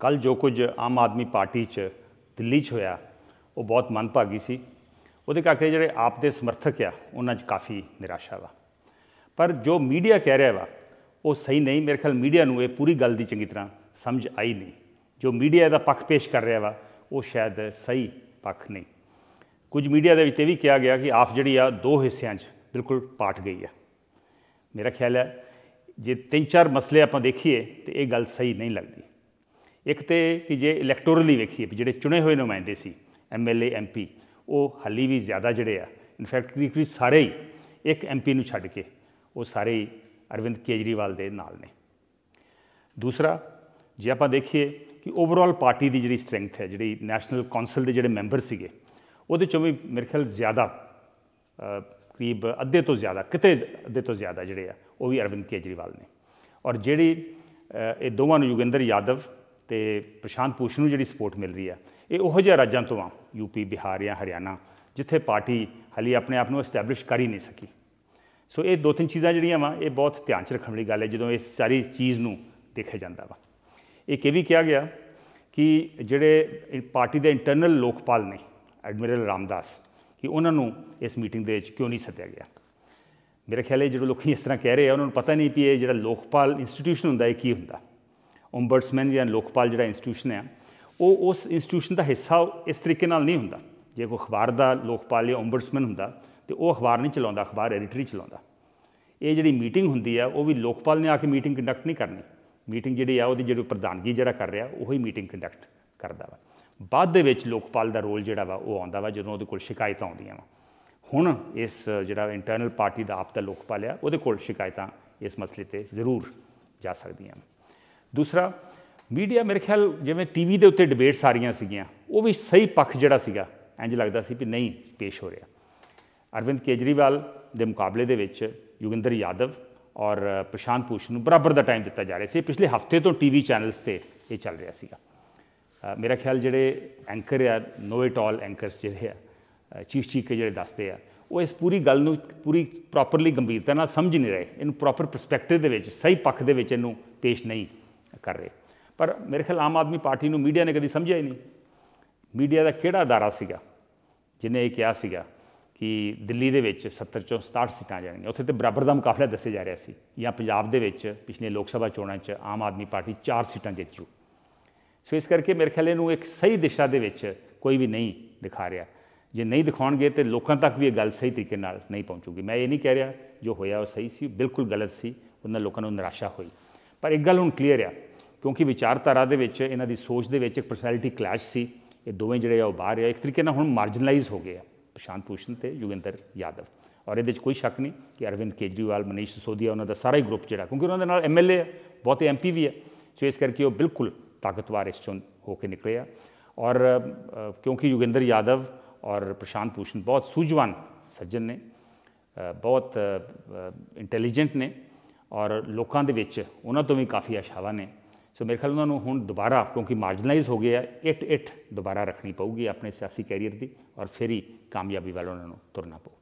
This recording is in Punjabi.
ਕੱਲ ਜੋ ਕੁਝ ਆਮ ਆਦਮੀ ਪਾਰਟੀ 'ਚ ਦਿੱਲੀ 'ਚ ਹੋਇਆ ਉਹ ਬਹੁਤ ਮਨਭਾਗੀ ਸੀ ਉਹਦੇ ਕਰਕੇ ਜਿਹੜੇ ਆਪ ਦੇ ਸਮਰਥਕ ਆ ਉਹਨਾਂ 'ਚ ਕਾਫੀ ਨਿਰਾਸ਼ਾ ਵਾ ਪਰ ਜੋ ਮੀਡੀਆ ਕਹਿ ਰਿਹਾ ਵਾ ਉਹ ਸਹੀ ਨਹੀਂ ਮੇਰੇ ਖਿਆਲ ਮੀਡੀਆ ਨੂੰ ਇਹ ਪੂਰੀ ਗੱਲ ਦੀ ਚੰਗੀ ਤਰ੍ਹਾਂ ਸਮਝ ਆਈ ਨਹੀਂ ਜੋ ਮੀਡੀਆ ਦਾ ਪੱਖ ਪੇਸ਼ ਕਰ ਰਿਹਾ ਵਾ ਉਹ ਸ਼ਾਇਦ ਸਹੀ ਪੱਖ ਨਹੀਂ ਕੁਝ ਮੀਡੀਆ ਦੇ ਵਿੱਚ ਇਹ ਵੀ ਕਿਹਾ ਗਿਆ ਕਿ ਆਪ ਜਿਹੜੀ ਆ ਦੋ ਹਿੱਸਿਆਂ 'ਚ ਬਿਲਕੁਲ ਪਾਟ ਗਈ ਆ ਮੇਰਾ ਖਿਆਲ ਹੈ ਜੇ ਤਿੰਨ ਚਾਰ ਮਸਲੇ ਆਪਾਂ ਦੇਖੀਏ ਤੇ ਇਹ ਗੱਲ ਸਹੀ ਨਹੀਂ ਲੱਗਦੀ ਇੱਕ ਤੇ ਕਿ ਜੇ ਇਲੈਕਟੋਰਲੀ ਵੇਖੀਏ ਜਿਹੜੇ ਚੁਣੇ ਹੋਏ ਨੁਮਾਇੰਦੇ ਸੀ ਐਮਐਲਏ ਐਮਪੀ ਉਹ ਹੱਲੀ ਵੀ ਜ਼ਿਆਦਾ ਜਿਹੜੇ ਆ ਇਨਫੈਕਟ ਕਿ ਸਾਰੇ ਹੀ ਇੱਕ ਐਮਪੀ ਨੂੰ ਛੱਡ ਕੇ ਉਹ ਸਾਰੇ ਹੀ ਅਰਵਿੰਦ ਕੇਜਰੀਵਾਲ ਦੇ ਨਾਲ ਨੇ ਦੂਸਰਾ ਜੇ ਆਪਾਂ ਦੇਖੀਏ ਕਿ ਓਵਰਆਲ ਪਾਰਟੀ ਦੀ ਜਿਹੜੀ ਸਟਰੈਂਥ ਹੈ ਜਿਹੜੀ ਨੈਸ਼ਨਲ ਕਾਉਂਸਲ ਦੇ ਜਿਹੜੇ ਮੈਂਬਰ ਸੀਗੇ ਉਹਦੇ ਚੋਂ ਵੀ ਮੇਰੇ ਖਿਆਲ ਜ਼ਿਆਦਾ ਕਰੀਬ ਅੱਧੇ ਤੋਂ ਜ਼ਿਆਦਾ ਕਿਤੇ ਅੱਧੇ ਤੋਂ ਜ਼ਿਆਦਾ ਜਿਹੜੇ ਆ ਉਹ ਵੀ ਅਰਵਿੰਦ ਕੇਜਰੀਵਾਲ ਨੇ ਔਰ ਜਿਹੜੀ ਇਹ ਦੋਵਾਂ ਨੂੰ ਯੁਗਿੰਦਰ ਯਾਦਵ ਤੇ ਪ੍ਰਸ਼ਾਂਤ ਪੂਸ਼ ਨੂੰ ਜਿਹੜੀ ਸਪੋਰਟ ਮਿਲ ਰਹੀ ਹੈ ਇਹ ਉਹੋ ਜਿਹੇ ਰਾਜਾਂ ਤੋਂ ਆ ਯੂਪੀ ਬਿਹਾਰ ਜਾਂ ਹਰਿਆਣਾ ਜਿੱਥੇ ਪਾਰਟੀ ਹਲੀ ਆਪਣੇ ਆਪ ਨੂੰ ਐਸਟੈਬਲਿਸ਼ ਕਰ ਹੀ ਨਹੀਂ ਸਕੀ ਸੋ ਇਹ ਦੋ ਤਿੰਨ ਚੀਜ਼ਾਂ ਜਿਹੜੀਆਂ ਵਾ ਇਹ ਬਹੁਤ ਧਿਆਨ 'ਚ ਰੱਖਣ ਵਾਲੀ ਗੱਲ ਹੈ ਜਦੋਂ ਇਸ ਸਾਰੀ ਚੀਜ਼ ਨੂੰ ਦੇਖਿਆ ਜਾਂਦਾ ਵਾ ਇਹ ਇਹ ਵੀ ਕਿਹਾ ਗਿਆ ਕਿ ਜਿਹੜੇ ਪਾਰਟੀ ਦੇ ਇੰਟਰਨਲ ਲੋਕਪਾਲ ਨੇ ਐਡਮਿਰਲ ਰਾਮਦਾਸ ਕਿ ਉਹਨਾਂ ਨੂੰ ਇਸ ਮੀਟਿੰਗ ਦੇ ਵਿੱਚ ਕਿਉਂ ਨਹੀਂ ਸੱਦਿਆ ਗਿਆ ਮੇਰੇ ਖਿਆਲ ਇਹ ਜਿਹੜੇ ਲੋਕੀ ਇਸ ਤਰ੍ਹਾਂ ਕਹਿ ਰਹੇ ਆ ਉਹਨਾਂ ਨੂੰ ਪਤਾ ਨਹੀਂ ਪਈ ਇਹ ਜਿਹੜਾ ਲੋਕਪਾਲ ਇੰਸਟੀਟਿਊਸ਼ਨ ਹੁੰਦਾ ਇਹ ਕੀ ਹੁੰਦਾ ਓਮਬਰਸਮੈਨ ਜਾਂ ਲੋਕਪਾਲ ਜਿਹੜਾ ਇੰਸਟੀਟਿਊਸ਼ਨ ਹੈ ਉਹ ਉਸ ਇੰਸਟੀਟਿਊਸ਼ਨ ਦਾ ਹਿੱਸਾ ਇਸ ਤਰੀਕੇ ਨਾਲ ਨਹੀਂ ਹੁੰਦਾ ਜੇ ਕੋਈ ਅਖਬਾਰ ਦਾ ਲੋਕਪਾਲ ਜਾਂ ਓਮਬਰਸਮੈਨ ਹੁੰਦਾ ਤੇ ਉਹ ਅਖਬਾਰ ਨਹੀਂ ਚਲਾਉਂਦਾ ਅਖਬਾਰ ਐਡੀਟਰੀ ਚਲਾਉਂਦਾ ਇਹ ਜਿਹੜੀ ਮੀਟਿੰਗ ਹੁੰਦੀ ਆ ਉਹ ਵੀ ਲੋਕਪਾਲ ਨੇ ਆ ਕੇ ਮੀਟਿੰਗ ਕੰਡਕਟ ਨਹੀਂ ਕਰਨੀ ਮੀਟਿੰਗ ਜਿਹੜੀ ਆ ਉਹਦੀ ਜਿਹੜੀ ਪ੍ਰਧਾਨਗੀ ਜਿਹੜਾ ਕਰ ਰਿਹਾ ਉਹ ਹੀ ਮੀਟਿੰਗ ਕੰਡਕਟ ਕਰਦਾ ਵਾ ਬਾਅਦ ਦੇ ਵਿੱਚ ਲੋਕਪਾਲ ਦਾ ਰੋਲ ਜਿਹੜਾ ਵਾ ਉਹ ਆਉਂਦਾ ਵਾ ਜਦੋਂ ਉਹਦੇ ਕੋਲ ਸ਼ਿਕਾਇਤਾਂ ਆਉਂਦੀਆਂ ਵਾ ਹੁਣ ਇਸ ਜਿਹੜਾ ਇੰਟਰਨਲ ਪਾਰਟੀ ਦਾ ਆਪ ਦਾ ਲੋਕਪਾਲ ਆ ਉਹਦੇ ਕੋਲ ਸ਼ਿਕਾਇਤਾਂ ਇਸ ਮਸਲੇ ਤੇ ਜ਼ਰੂਰ ਜਾ ਸਕਦੀਆਂ ਦੂਸਰਾ ਮੀਡੀਆ ਮੇਰੇ ਖਿਆਲ ਜਿਵੇਂ ਟੀਵੀ ਦੇ ਉੱਤੇ ਡਿਬੇਟ ਸਾਰੀਆਂ ਸੀਗੀਆਂ ਉਹ ਵੀ ਸਹੀ ਪੱਖ ਜਿਹੜਾ ਸੀਗਾ ਇੰਜ ਲੱਗਦਾ ਸੀ ਕਿ ਨਹੀਂ ਪੇਸ਼ ਹੋ ਰਿਹਾ ਅਰਵਿੰਦ ਕੇਜਰੀਵਾਲ ਦੇ ਮੁਕਾਬਲੇ ਦੇ ਵਿੱਚ ਯੁਗਿੰਦਰ ਯਾਦਵ ਔਰ ਪ੍ਰਸ਼ਾਂਤ ਪੂਸ਼ ਨੂੰ ਬਰਾਬਰ ਦਾ ਟਾਈਮ ਦਿੱਤਾ ਜਾ ਰਿਹਾ ਸੀ ਪਿਛਲੇ ਹਫਤੇ ਤੋਂ ਟੀਵੀ ਚੈਨਲਸ ਤੇ ਇਹ ਚੱਲ ਰਿਹਾ ਸੀਗਾ ਮੇਰਾ ਖਿਆਲ ਜਿਹੜੇ ਐਂਕਰ ਆ ਨੋ ਇਟ ਆਲ ਐਂਕਰਸ ਜਿਹੜੇ ਆ ਚੀਫ ਚੀਕ ਜਿਹੜੇ ਦੱਸਦੇ ਆ ਉਹ ਇਸ ਪੂਰੀ ਗੱਲ ਨੂੰ ਪੂਰੀ ਪ੍ਰੋਪਰਲੀ ਗੰਭੀਰਤਾ ਨਾਲ ਸਮਝ ਨਹੀਂ ਰਹੇ ਇਹਨੂੰ ਪ੍ਰੋਪਰ ਪਰਸਪੈਕਟਿਵ ਦੇ ਵਿੱਚ ਸਹੀ ਪੱਖ ਦੇ ਵਿੱਚ ਇਹਨੂੰ ਪੇਸ਼ ਨਹੀਂ ਕਰ ਰਹੇ ਪਰ ਮੇਰੇ ਖਿਆਲ ਆਮ ਆਦਮੀ ਪਾਰਟੀ ਨੂੰ ਮੀਡੀਆ ਨੇ ਕਦੀ ਸਮਝਿਆ ਹੀ ਨਹੀਂ ਮੀਡੀਆ ਦਾ ਕਿਹੜਾ ਅਦਾਰਾ ਸੀਗਾ ਜਿਨੇ ਇਹ ਕਿਹਾ ਸੀਗਾ ਕਿ ਦਿੱਲੀ ਦੇ ਵਿੱਚ 70 ਚੋਂ 67 ਸੀਟਾਂ ਜਾਣਗੀਆਂ ਉੱਥੇ ਤੇ ਬਰਾਬਰ ਦਾ ਮੁਕਾਬਲਾ ਦੱਸੇ ਜਾ ਰਿਹਾ ਸੀ ਜਾਂ ਪੰਜਾਬ ਦੇ ਵਿੱਚ ਪਿਛਲੇ ਲੋਕ ਸਭਾ ਚੋਣਾਂ 'ਚ ਆਮ ਆਦਮੀ ਪਾਰਟੀ 4 ਸੀਟਾਂ ਜਿੱਤੂ ਸੋ ਇਸ ਕਰਕੇ ਮੇਰੇ ਖਿਆਲ ਇਹਨੂੰ ਇੱਕ ਸਹੀ ਦਿਸ਼ਾ ਦੇ ਵਿੱਚ ਕੋਈ ਵੀ ਨਹੀਂ ਦਿਖਾ ਰਿਹਾ ਜੇ ਨਹੀਂ ਦਿਖਾਉਣਗੇ ਤੇ ਲੋਕਾਂ ਤੱਕ ਵੀ ਇਹ ਗੱਲ ਸਹੀ ਤਰੀਕੇ ਨਾਲ ਨਹੀਂ ਪਹੁੰਚੂਗੀ ਮੈਂ ਇਹ ਨਹੀਂ ਕਹਿ ਰਿਹਾ ਜੋ ਹੋਇਆ ਉਹ ਸਹੀ ਸੀ ਬਿਲਕੁਲ ਗਲਤ ਸੀ ਉਹਨਾਂ ਲੋਕਾਂ ਨੂੰ ਨਿਰਾਸ਼ਾ ਹੋਈ ਪਰ ਇੱਕ ਗੱਲ ਹੁਣ ਕਲੀਅਰ ਆ ਕਿਉਂਕਿ ਵਿਚਾਰਧਾਰਾ ਦੇ ਵਿੱਚ ਇਹਨਾਂ ਦੀ ਸੋਚ ਦੇ ਵਿੱਚ ਇੱਕ ਪਰਸਨੈਲਿਟੀ ਕਲੈਸ਼ ਸੀ ਇਹ ਦੋਵੇਂ ਜਿਹੜੇ ਆ ਉਹ ਬਾਹਰ ਆ ਇੱਕ ਤਰੀਕੇ ਨਾਲ ਹੁਣ ਮਾਰਜਨਲਾਈਜ਼ ਹੋ ਗਏ ਆ ਪ੍ਰਸ਼ਾਂਤ ਪੂਸ਼ਨ ਤੇ ਯੁਗਿੰਦਰ ਯਾਦਵ ਔਰ ਇਹਦੇ ਵਿੱਚ ਕੋਈ ਸ਼ੱਕ ਨਹੀਂ ਕਿ ਅਰਵਿੰਦ ਕੇਜਰੀਵਾਲ ਮਨੀਸ਼ ਸੋਦੀਆ ਉਹਨਾਂ ਦਾ ਸਾਰਾ ਹੀ ਗਰੁੱਪ ਜਿਹੜਾ ਕਿਉਂਕਿ ਉਹਨਾਂ ਦੇ ਨਾਲ ਐਮਐਲਏ ਆ ਬਹੁਤੇ ਐਮਪੀ ਵੀ ਆ ਸੋ ਇਸ ਕਰਕੇ ਉਹ ਬਿਲਕੁਲ ਤਾਕਤਵਾਰ ਇਸ ਚੋਂ ਹੋ ਕੇ ਨਿਕਲੇ ਆ ਔਰ ਕਿਉਂਕਿ ਯੁਗਿੰਦਰ ਯਾਦਵ ਔਰ ਪ੍ਰਸ਼ਾਂਤ ਪੂਸ਼ਨ ਬਹੁਤ ਸੂਝਵਾਨ ਸੱਜਣ ਨੇ ਬਹੁਤ ਇੰਟੈਲੀਜੈਂਟ ਨੇ ਔਰ ਲੋਕਾਂ ਦੇ ਵਿੱਚ ਉਹਨਾਂ ਤੋਂ ਵੀ ਕਾਫੀ ਆਸ਼ਾਵਾ ਨੇ ਸੋ ਮੇਰੇ ਖਿਆਲ ਉਹਨਾਂ ਨੂੰ ਹੁਣ ਦੁਬਾਰਾ ਕਿਉਂਕਿ ਮਾਰਜਨਲਾਈਜ਼ ਹੋ ਗਿਆ ਇਟ ਇਟ ਦੁਬਾਰਾ ਰੱਖਣੀ ਪਊਗੀ ਆਪਣੇ ਸਿਆਸੀ ਕੈਰੀਅਰ ਦੀ ਔਰ ਫਿਰ ਹੀ ਕਾਮਯਾਬੀ ਵੱਲ ਉਹਨਾਂ ਨੂੰ ਤੁਰਨਾ ਪਊ